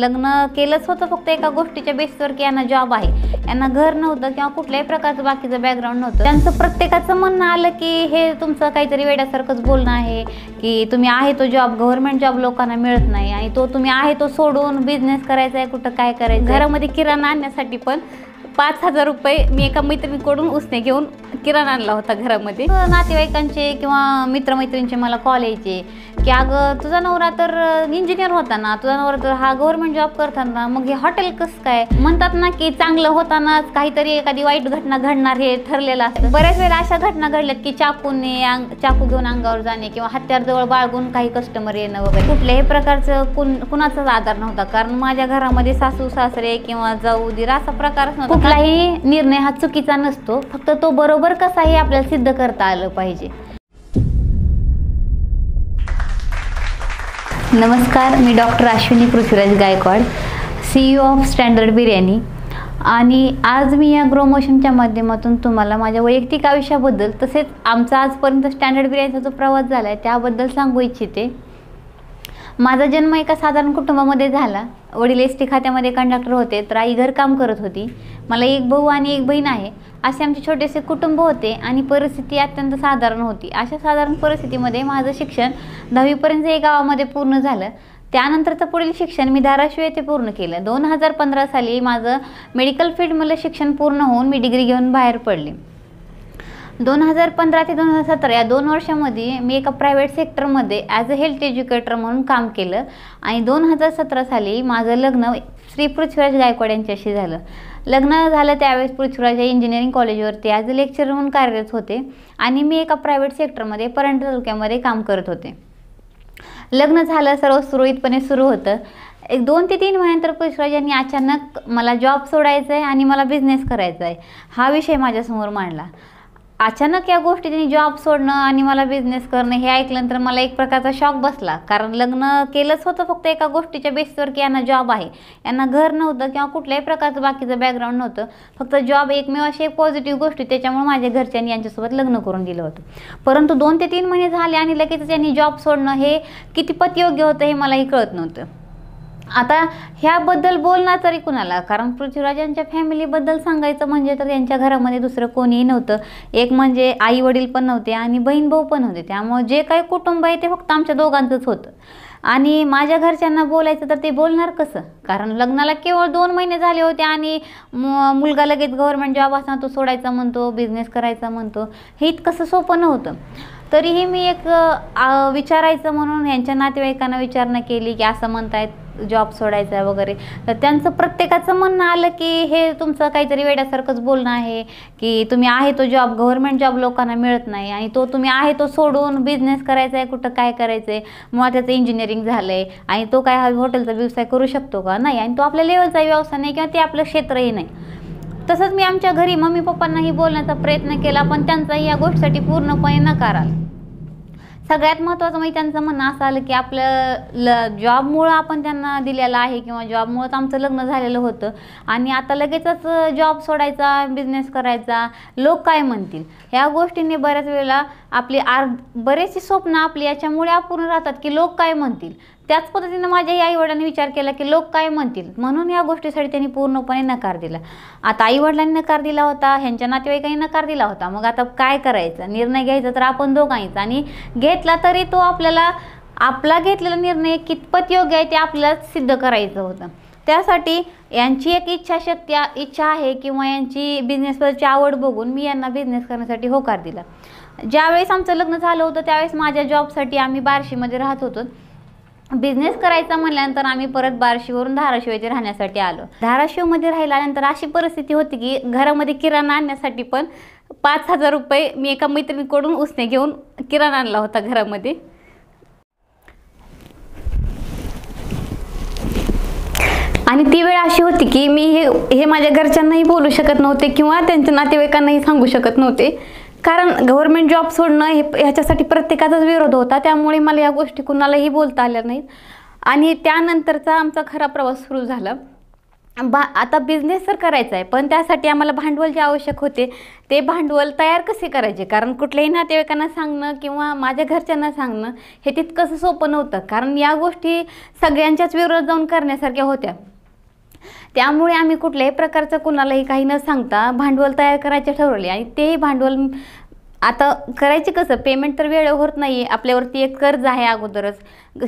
लग्न केलंच होतं फक्त एका गोष्टीच्या बेसवर की यांना जॉब आहे यांना घर नव्हतं किंवा कुठल्याही प्रकारचं बाकीचं बॅकग्राऊंड नव्हतं त्यांचं प्रत्येकाचं म्हणणं आलं की हे तुमचं काहीतरी वेड्यासारखंच बोलणं आहे की तुम्ही आहे तो जॉब गव्हर्नमेंट जॉब लोकांना मिळत नाही आणि तो तुम्ही आहे तो सोडून बिझनेस करायचा आहे कुठं काय करायचं घरामध्ये किराणा आणण्यासाठी पण पाच हजार रुपये मी एका मैत्रिणीकडून उसने घेऊन किराणा आणला होता घरामध्ये नातेवाईकांचे किंवा मित्रमैत्रिणींचे मला कॉल यायचे की अगं तुझा नवरा तर इंजिनियर होता ना तुझा नवरा तर हा गव्हर्नमेंट जॉब करताना मग हे हॉटेल कसं काय म्हणतात ना की चांगलं होतानाच काहीतरी एखादी वाईट घटना घडणार हे ठरलेलं असतं बऱ्याच वेळेला अशा घटना घडल्यात की चाकूने चाकू घेऊन अंगावर जाणे किंवा हत्यार जवळ बाळगून काही कस्टमर येणं वगैरे कुठल्याही प्रकारचं कुण कुणाचाच आधार नव्हता कारण माझ्या घरामध्ये सासू सासरे किंवा जाऊ दीर असा प्रकार कुठलाही निर्णय हा चुकीचा नसतो फक्त तो बरोबर कसा आपल्याला सिद्ध करता आलं पाहिजे नमस्कार मी doctor Ashwini Prithviraj Gaikwad CEO of standard biryani आणि आज मी या ग्रोमोशनच्या माध्यमातून तुम्हाला माझ्या वैयक्तिक आयुष्याबद्दल तसेच आमचा आजपर्यंत स्टँडर्ड बिर्याणीचा जो प्रवास झाला आहे त्याबद्दल सांगू इच्छिते माझा जन्म एका साधारण कुटुंबामध्ये झाला वडील एस टी खात्यामध्ये कंडक्टर होते तर आई घरकाम करत होती मला एक भाऊ आणि एक बहीण आहे असे आमचे छोटेसे कुटुंब होते आणि परिस्थिती अत्यंत साधारण होती अशा साधारण परिस्थितीमध्ये माझं शिक्षण दहावीपर्यंत एक गावामध्ये पूर्ण झालं त्यानंतरचं पुढील शिक्षण मी धाराशिव येथे पूर्ण केलं दोन हजार पंधरा साली माझं मेडिकल फील्डमधलं शिक्षण पूर्ण होऊन मी डिग्री घेऊन बाहेर पडले दोन हजार पंधरा ते दोन हजार सतरा या दोन वर्षामध्ये मी एका प्रायव्हेट सेक्टरमध्ये ॲज अ हेल्थ एज्युकेटर म्हणून काम केलं आणि दोन हजार सतरा साली माझं लग्न श्री पृथ्वीराज गायकवाड यांच्याशी झालं लग्न झालं त्यावेळेस पृथ्वीराज या इंजिनिअरिंग कॉलेजवरती ॲज अ लेक्चर म्हणून कार्यरत होते आणि मी एका प्रायव्हेट सेक्टरमध्ये परंट तालुक्यामध्ये काम करत होते लग्न झालं सर्व सुरळीतपणे सुरू होतं एक दोन ते तीन महिन्यानंतर पृथ्वीराज यांनी अचानक मला जॉब सोडायचा आहे आणि मला बिझनेस करायचा आहे हा विषय माझ्यासमोर मांडला अचानक या गोष्टीने जॉब सोडणं आणि मला बिझनेस करणं हे ऐकल्यानंतर मला एक प्रकारचा शॉक बसला कारण लग्न केलंच होतं फक्त एका गोष्टीच्या बेसवर की यांना जॉब आहे यांना घर नव्हतं किंवा कुठल्याही प्रकारचं बाकीचं बॅकग्राऊंड नव्हतं फक्त जॉब एकमेव अशी एक पॉझिटिव्ह गोष्ट त्याच्यामुळे माझ्या घरच्यांनी यांच्यासोबत लग्न करून दिलं होतं परंतु दोन ते तीन महिने झाले आणि लगेचच त्यांनी जॉब सोडणं हे कितपत योग्य होतं हे मलाही कळत नव्हतं आता ह्याबद्दल बोलणार तरी कुणाला कारण पृथ्वीराजांच्या फॅमिलीबद्दल सांगायचं म्हणजे तर त्यांच्या घरामध्ये दुसरं कोणीही नव्हतं एक म्हणजे आई वडील पण नव्हते आणि बहीण भाऊ पण होते त्यामुळे जे काही कुटुंब आहे ते फक्त आमच्या दोघांचंच होतं आणि माझ्या घरच्यांना बोलायचं तर ते बोलणार कसं कारण लग्नाला केवळ दोन महिने झाले होते आणि मुलगा लगेच गव्हर्मेंट जॉब असणार तो सोडायचा म्हणतो बिझनेस करायचा म्हणतो हे इतकंसं सोपं नव्हतं तरीही मी एक विचारायचं म्हणून यांच्या नातेवाईकांना विचारणा केली की असं म्हणतायत जॉब सोडायचा वगैरे तर त्यांचं प्रत्येकाचं म्हणणं आलं की हे तुमचं काहीतरी वेड्यासारखंच बोलणं आहे की तुम्ही आहे तो जॉब गव्हर्नमेंट जॉब लोकांना मिळत नाही आणि तो तुम्ही आहे तो सोडून बिझनेस करायचा आहे कुठं काय करायचं आहे मग त्याचं इंजिनिअरिंग झालं आहे आणि तो काय हॉटेलचा व्यवसाय करू शकतो का नाही आणि तो आपल्या लेवलचा व्यवसाय नाही किंवा ते आपलं क्षेत्रही नाही तसंच मी आमच्या घरी मम्मी पप्पांनाही बोलण्याचा प्रयत्न केला पण त्यांचा या गोष्टीसाठी पूर्णपणे नकार आला सगळ्यात महत्त्वाचं म्हणजे त्यांचं म्हणणं असं आलं की आपलं ल जॉबमुळं आपण त्यांना दिलेलं आहे किंवा जॉबमुळंच आमचं लग्न झालेलं होतं आणि आता लगेचच जॉब सोडायचा बिझनेस करायचा लोक काय म्हणतील ह्या गोष्टींनी बऱ्याच वेळेला आपली आर बरेचशी स्वप्न आपली याच्यामुळे अपूर्ण राहतात की लोक काय म्हणतील त्याच पद्धतीनं माझ्या आईवडिलांनी विचार केला की लोक काय म्हणतील म्हणून या गोष्टीसाठी त्यांनी पूर्णपणे नकार दिला आता वडिलांनी नकार दिला होता ह्यांच्या नातेवाईकांनी नकार दिला होता मग आता काय करायचं निर्णय घ्यायचा तर आपण दोघांचा आणि घेतला तरी तो आपल्याला आपला घेतलेला निर्णय कितपत योग्य आहे ते आपल्याला सिद्ध करायचं होतं त्यासाठी यांची एक इच्छाशक्ती इच्छा आहे किंवा यांची बिझनेसवरची आवड बघून मी यांना बिझनेस करण्यासाठी होकार दिला ज्यावेळेस आमचं लग्न झालं होतं त्यावेळेस माझ्या जॉबसाठी आम्ही बार्शीमध्ये राहत होतो बिझनेस करायचा म्हटल्यानंतर आम्ही परत बारशीवरून धाराशिव येथे राहण्यासाठी आलो धाराशिवमध्ये राहिल्यानंतर अशी परिस्थिती होती की घरामध्ये किराणा आणण्यासाठी पण पाच हजार रुपये मी एका मैत्रिणीकडून उसने घेऊन किराणा आणला होता घरामध्ये आणि ती वेळ अशी होती की मी हे हे माझ्या घरच्यांनाही बोलू शकत नव्हते किंवा त्यांच्या नातेवाईकांनाही सांगू शकत नव्हते कारण गव्हर्नमेंट जॉब सोडणं हे ह्याच्यासाठी प्रत्येकाचाच विरोध होता त्यामुळे मला या गोष्टी कुणालाही बोलता आल्या नाहीत आणि त्यानंतरचा आमचा खरा प्रवास सुरू झाला बा आता बिझनेस तर करायचा आहे पण त्यासाठी आम्हाला भांडवल जे आवश्यक होते ते भांडवल तयार कसे करायचे कारण कुठल्याही नातेवाईकांना सांगणं किंवा माझ्या घरच्यांना सांगणं हे तितकंसं सोपं नव्हतं कारण या गोष्टी सगळ्यांच्याच विरोधात जाऊन करण्यासारख्या होत्या त्यामुळे आम्ही कुठल्याही प्रकारचं कुणालाही काही न सांगता भांडवल तयार करायचे ठरवले आणि ते भांडवल आता करायचे कसं पेमेंट तर वेळेवर होत नाही आहे आपल्यावरती एक कर्ज आहे अगोदरच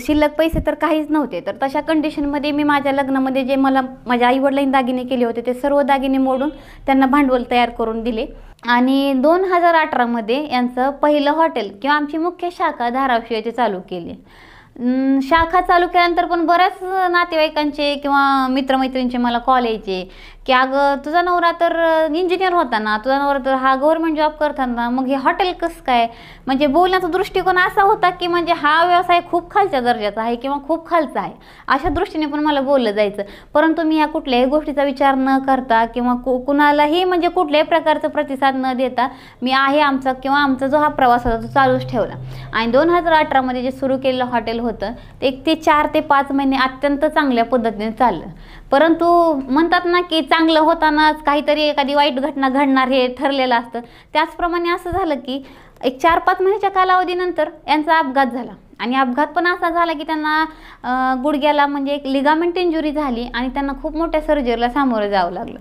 शिल्लक पैसे तर काहीच नव्हते तर तशा कंडिशनमध्ये मी माझ्या लग्नामध्ये जे मला माझ्या आईवडिलांनी दागिने केले होते ते सर्व दागिने मोडून त्यांना भांडवल तयार करून दिले आणि दोन हजार अठरामध्ये यांचं पहिलं हॉटेल किंवा आमची मुख्य शाखा धाराशिव चालू केली शाखा चालू केल्यानंतर पण बऱ्याच नातेवाईकांचे किंवा मित्रमैत्रिणींचे मला कॉल यायचे की अगं तुझा नवरा तर इंजिनियर होता ना तुझा नवरा तर हा गव्हर्नमेंट जॉब करताना मग हे हॉटेल कसं काय म्हणजे बोलण्याचा दृष्टिकोन असा होता की म्हणजे हा व्यवसाय खूप खालच्या दर्जाचा आहे किंवा खूप खालचा आहे अशा दृष्टीने पण मला बोललं जायचं परंतु मी या कुठल्याही गोष्टीचा विचार न करता किंवा कु कुणालाही म्हणजे कुठल्याही प्रकारचा प्रतिसाद न देता मी आहे आमचा किंवा आमचा जो हा प्रवास होता तो चालूच ठेवला आणि दोन हजार अठरामध्ये जे सुरू केलेलं हॉटेल होतं ते एक ते चार ते पाच महिने अत्यंत चांगल्या पद्धतीने चाललं परंतु म्हणतात ना की चांगलं होतानाच काहीतरी एखादी वाईट घटना घडणार हे ठरलेलं असतं त्याचप्रमाणे असं झालं की एक चार पाच महिन्याच्या कालावधीनंतर यांचा अपघात झाला आणि अपघात पण असा झाला की त्यांना गुडघ्याला म्हणजे एक लिगामेंट इंजुरी झाली आणि त्यांना खूप मोठ्या सर्जरीला सामोरं जावं लागलं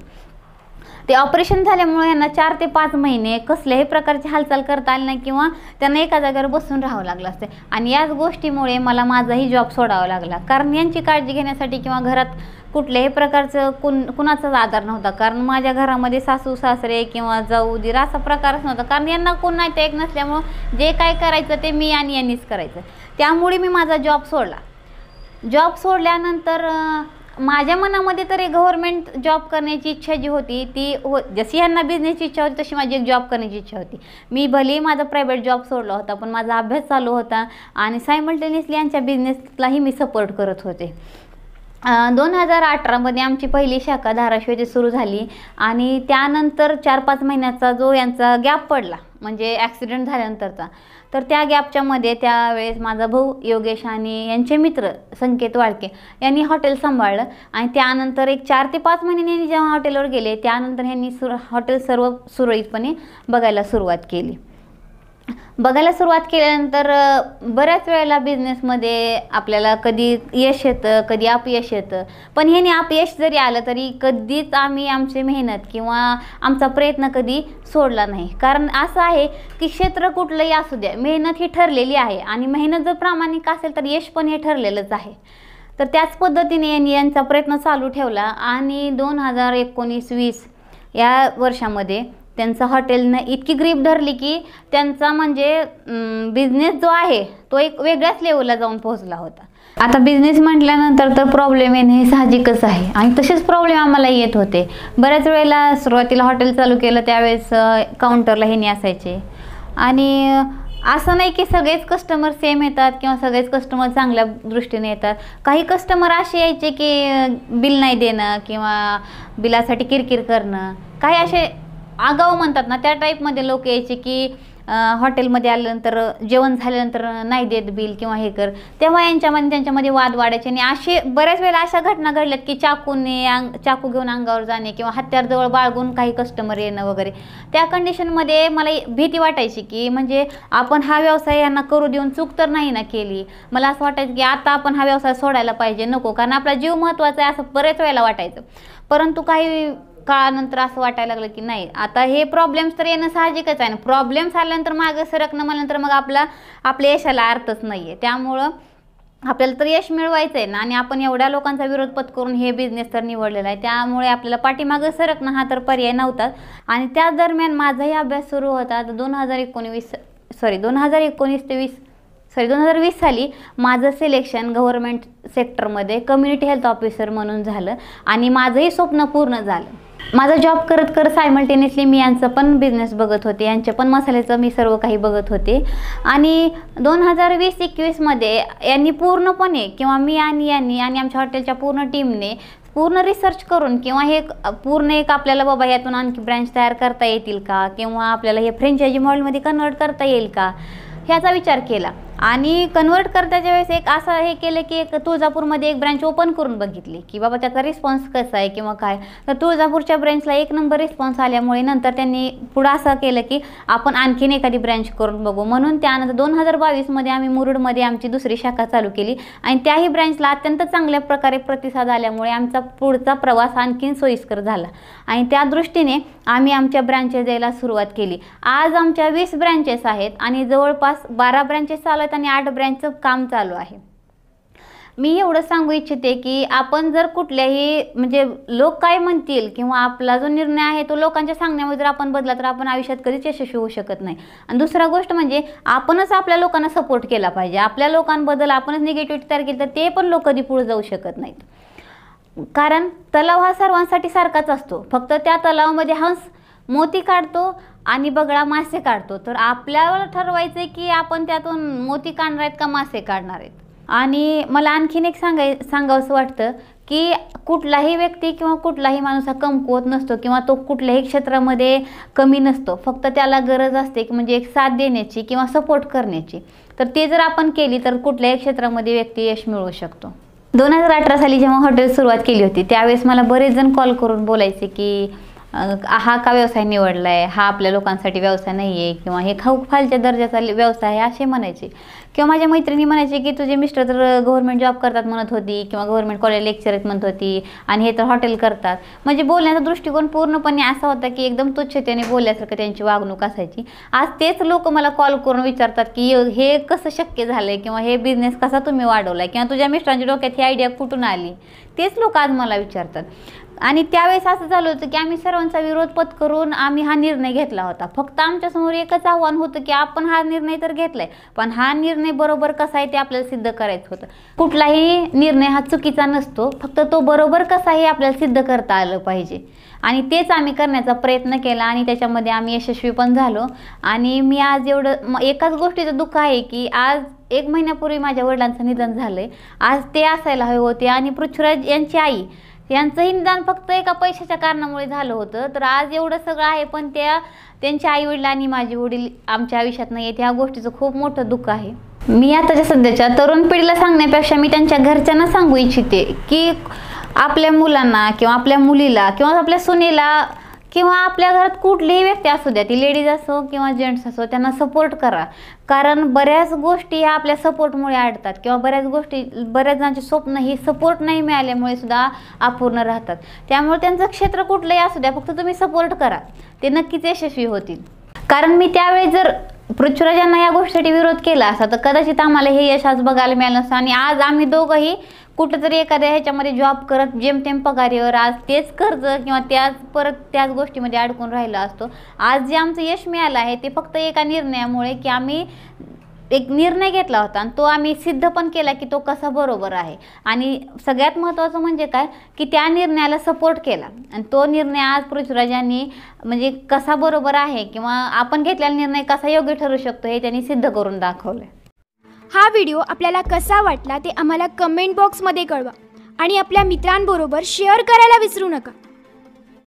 ते ऑपरेशन झाल्यामुळे यांना चार ते पाच महिने कसल्याही प्रकारची हालचाल करता आली नाही किंवा त्यांना एका जागेवर बसून राहावं लागलं असते आणि याच गोष्टीमुळे मला माझाही जॉब सोडावा लागला कारण यांची काळजी घेण्यासाठी किंवा घरात कुठल्याही प्रकारचं कुण कुणाचाच आधार नव्हता कारण माझ्या घरामध्ये सासू सासरे किंवा जाऊ दीर असा प्रकारच नव्हता कारण यांना नाही एक नसल्यामुळं जे काय करायचं ते मी आणि यांनीच करायचं त्यामुळे मी माझा जॉब सोडला जॉब सोडल्यानंतर माझ्या मनामध्ये तरी गव्हर्मेंट जॉब करण्याची इच्छा जी होती ती हो जशी यांना बिझनेसची इच्छा होती तशी माझी एक जॉब करण्याची इच्छा होती मी भलेही माझा प्रायव्हेट जॉब सोडला होता पण माझा अभ्यास चालू होता आणि सायमल्टेनियसली यांच्या बिझनेसलाही मी सपोर्ट करत होते दोन हजार अठरामध्ये आमची पहिली शाखा धाराशिवची सुरू झाली आणि त्यानंतर चार पाच महिन्याचा जो यांचा गॅप पडला म्हणजे ॲक्सिडेंट झाल्यानंतरचा तर त्या गॅपच्यामध्ये त्यावेळेस माझा भाऊ योगेश आणि यांचे मित्र संकेत वाळके यांनी हॉटेल सांभाळलं आणि त्यानंतर एक चार ते पाच महिन्यांनी जेव्हा हॉटेलवर गेले त्यानंतर यांनी सुर हॉटेल सर्व सुरळीतपणे बघायला सुरुवात केली बघायला सुरुवात केल्यानंतर बऱ्याच वेळेला बिझनेसमध्ये आपल्याला कधी यश येतं कधी अपयश येतं पण हेनी अपयश जरी आलं तरी कधीच आम्ही आमची मेहनत किंवा आमचा प्रयत्न कधी सोडला नाही कारण असं आहे की क्षेत्र कुठलंही असू द्या मेहनत ही ठरलेली आहे आणि मेहनत जर प्रामाणिक असेल तर यश पण हे ठरलेलंच आहे तर त्याच पद्धतीने यांनी यांचा प्रयत्न चालू ठेवला आणि दोन हजार एकोणीस वीस या वर्षामध्ये त्यांचा हॉटेलनं इतकी ग्रीप धरली की त्यांचा म्हणजे बिझनेस जो आहे तो एक वेगळ्याच लेवलला जाऊन पोहोचला होता आता बिझनेस म्हटल्यानंतर तर प्रॉब्लेम येणे हे साहजिकच आहे आणि तसेच प्रॉब्लेम आम्हाला येत होते बऱ्याच वेळेला सुरुवातीला हॉटेल चालू केलं त्यावेळेस काउंटरला हे असायचे आणि असं नाही की सगळेच कस्टमर सेम येतात किंवा सगळेच कस्टमर चांगल्या दृष्टीने येतात काही कस्टमर असे यायचे की बिल नाही देणं किंवा बिलासाठी किरकिर करणं काही असे आगाऊ म्हणतात ना त्या टाईपमध्ये लोक यायचे की हॉटेलमध्ये आल्यानंतर जेवण झाल्यानंतर नाही देत बिल किंवा हे कर तेव्हा यांच्यामध्ये त्यांच्यामध्ये वाद वाढायचे आणि असे बऱ्याच वेळेला अशा घटना घडल्यात की चाकूने अंग चाकू घेऊन अंगावर जाणे किंवा हत्यारजवळ बाळगून काही कस्टमर येणं वगैरे त्या कंडिशनमध्ये मला भीती वाटायची की म्हणजे आपण हा व्यवसाय यांना करू देऊन चूक तर नाही ना केली मला असं वाटायचं की आता आपण हा व्यवसाय सोडायला पाहिजे नको कारण आपला जीव महत्त्वाचा आहे असं बऱ्याच वेळेला वाटायचं परंतु काही काळानंतर असं वाटायला लागलं की नाही आता हे प्रॉब्लेम्स तर येणं साहजिकच आहे ना प्रॉब्लेम्स आल्यानंतर मागं सरकणं म्हणल्यानंतर मग आपला आपल्या यशाला अर्थच नाही आहे त्यामुळं आपल्याला तर यश मिळवायचं आहे ना आणि आपण एवढ्या लोकांचा विरोध पत्करून करून हे बिझनेस तर निवडलेला आहे त्यामुळे आपल्याला पाठीमागं सरकणं हा तर पर्याय नव्हता आणि त्याच दरम्यान माझाही अभ्यास सुरू होता दोन हजार एकोणवीस सॉरी दोन हजार एकोणीस ते वीस सॉरी दोन हजार वीस साली माझं सिलेक्शन गव्हर्नमेंट सेक्टरमध्ये कम्युनिटी हेल्थ ऑफिसर म्हणून झालं आणि माझंही स्वप्न पूर्ण झालं माझा जॉब करत करत सायमल्टेनियसली मी यांचं पण बिझनेस बघत होते यांचे पण मसाल्याचं मी सर्व काही बघत होते आणि दोन हजार वीस एकवीसमध्ये यांनी पूर्णपणे किंवा मी आणि यांनी आणि आमच्या हॉटेलच्या पूर्ण टीमने पूर्ण रिसर्च करून किंवा हे पूर्ण एक आपल्याला बाबा यातून आणखी ब्रँच तयार करता येतील का किंवा आपल्याला हे फ्रँचायझी मॉडेलमध्ये कन्वर्ट करता येईल का ह्याचा विचार केला आणि कन्वर्ट करताच्या वेळेस एक असं हे केलं की एक तुळजापूरमध्ये एक ब्रँच ओपन करून बघितली की बाबा त्याचा रिस्पॉन्स कसा आहे किंवा काय तर तुळजापूरच्या ब्रँचला एक नंबर रिस्पॉन्स आल्यामुळे नंतर त्यांनी पुढं असं केलं की आपण आणखीन एखादी ब्रँच करून बघू म्हणून त्यानंतर दोन हजार बावीसमध्ये आम्ही मुरुडमध्ये आमची दुसरी शाखा चालू केली आणि त्याही ब्रँचला अत्यंत चांगल्या प्रकारे प्रतिसाद आल्यामुळे आमचा पुढचा प्रवास आणखीन सोयीस्कर झाला आणि त्या दृष्टीने आम्ही आमच्या ब्रँचेस द्यायला सुरुवात केली आज आमच्या वीस ब्रँचेस आहेत आणि जवळपास बारा ब्रँचेस चालू आहेत आणि आर्ट ब्रँचचं काम चालू आहे मी एवढं सांगू इच्छिते की आपण जर कुठल्याही म्हणजे लोक काय म्हणतील किंवा आपला जो निर्णय आहे तो लोकांच्या सांगण्यामुळे जर आपण बदला तर आपण आयुष्यात कधीच यशस्वी होऊ शकत नाही आणि दुसरा गोष्ट म्हणजे आपणच आपल्या लोकांना सपोर्ट केला पाहिजे आपल्या लोकांबद्दल आपणच निगेटिव्हिटी तयार केली तर ते पण लोक कधी पुढे जाऊ शकत नाहीत कारण तलाव हा सर्वांसाठी सारखाच असतो फक्त त्या तलावामध्ये हंस मोती काढतो आणि बगळा मासे काढतो तर आपल्यावर ठरवायचं आहे की आपण त्यातून मोती काढणार आहेत का मासे काढणार आहेत आणि मला आणखीन एक सांगाय सांगावंसं वाटतं की कुठलाही व्यक्ती किंवा कुठलाही माणूस हा कमकुवत नसतो किंवा तो कुठल्याही क्षेत्रामध्ये कमी नसतो फक्त त्याला गरज असते की म्हणजे एक साथ देण्याची किंवा सपोर्ट करण्याची तर ते जर आपण केली तर कुठल्याही क्षेत्रामध्ये व्यक्ती यश मिळवू शकतो दोन हजार अठरा साली जेव्हा हॉटेल सुरुवात केली होती त्यावेळेस मला बरेच जण कॉल करून बोलायचे की हा का व्यवसाय निवडला आहे हा आपल्या लोकांसाठी व्यवसाय नाही आहे किंवा हे खाऊ फालच्या दर्जाचा व्यवसाय आहे असे म्हणायचे किंवा माझ्या मैत्रिणी म्हणायचे की तुझे मिस्टर तर गव्हर्मेंट जॉब करतात म्हणत होती किंवा गव्हर्मेंट कॉलेज लेक्चर आहेत म्हणत होती आणि हे तर हॉटेल करतात म्हणजे बोलण्याचा दृष्टिकोन पूर्णपणे असा होता की एकदम तुच्छतेने बोलल्यासारखं त्यांची वागणूक असायची आज तेच लोक मला कॉल करून विचारतात की हे कसं शक्य झालं आहे किंवा हे बिझनेस कसा तुम्ही वाढवला आहे किंवा तुझ्या मिस्टरांच्या डोक्यात ही आयडिया कुठून आली तेच लोक आज मला विचारतात आणि त्यावेळेस असं झालं होतं की आम्ही सर्वांचा विरोध पत्करून आम्ही हा निर्णय घेतला होता फक्त आमच्यासमोर एकच आव्हान होतं की आपण हा निर्णय तर घेतलाय पण हा निर्णय बरोबर कसा आहे ते आपल्याला सिद्ध करायचं होतं कुठलाही निर्णय हा चुकीचा नसतो फक्त तो बरोबर कसा आहे आपल्याला सिद्ध करता आलं पाहिजे आणि तेच आम्ही करण्याचा प्रयत्न केला आणि त्याच्यामध्ये आम्ही यशस्वी पण झालो आणि मी आज एवढं एकाच गोष्टीचं दुःख आहे की आज एक महिन्यापूर्वी माझ्या वडिलांचं निधन झालंय आज ते असायला हवे होते आणि पृथ्वीराज यांची आई यांचंही निदान फक्त एका पैशाच्या कारणामुळे झालं होतं तर आज एवढं सगळं आहे पण त्या त्यांच्या आई आणि माझे वडील आमच्या आयुष्यात नाही येत ह्या गोष्टीचं खूप मोठं दुःख आहे मी आताच्या सध्याच्या तरुण पिढीला सांगण्यापेक्षा मी त्यांच्या घरच्यांना सांगू इच्छिते की आपल्या मुलांना किंवा आपल्या मुलीला किंवा आपल्या सुनेला किंवा आपल्या घरात कुठलीही व्यक्ती असू द्या ती लेडीज असो किंवा जेंट्स असो त्यांना सपोर्ट करा कारण बऱ्याच गोष्टी ह्या आपल्या सपोर्टमुळे अडतात किंवा बऱ्याच गोष्टी बऱ्याच जणांचे स्वप्न ही सपोर्ट नाही मिळाल्यामुळे सुद्धा अपूर्ण राहतात त्यामुळे त्यांचं क्षेत्र कुठलंही असू द्या फक्त तुम्ही सपोर्ट करा ते नक्कीच यशस्वी होतील कारण मी त्यावेळी जर पृथ्वीराजांना या गोष्टीसाठी विरोध केला असता तर कदाचित आम्हाला हे यश आज बघायला मिळालं नसतं आणि आज आम्ही दोघंही कुठंतरी एखाद्या ह्याच्यामध्ये जॉब करत जेमतेम पगारीवर आज तेच कर्ज किंवा त्याच परत त्याच गोष्टीमध्ये अडकून राहिला असतो आज जे आमचं यश मिळालं आहे ते फक्त एका निर्णयामुळे की आम्ही एक निर्णय घेतला होता आणि तो आम्ही सिद्ध पण केला की तो कसा बरोबर आहे आणि सगळ्यात महत्त्वाचं म्हणजे काय की त्या निर्णयाला सपोर्ट केला आणि तो निर्णय आज पृथ्वीराजांनी म्हणजे कसा बरोबर आहे किंवा आपण घेतलेला निर्णय कसा योग्य ठरू शकतो हे त्यांनी सिद्ध करून दाखवलं हा व्हिडिओ आपल्याला कसा वाटला ते आम्हाला कमेंट बॉक्समध्ये कळवा आणि आपल्या मित्रांबरोबर शेअर करायला विसरू नका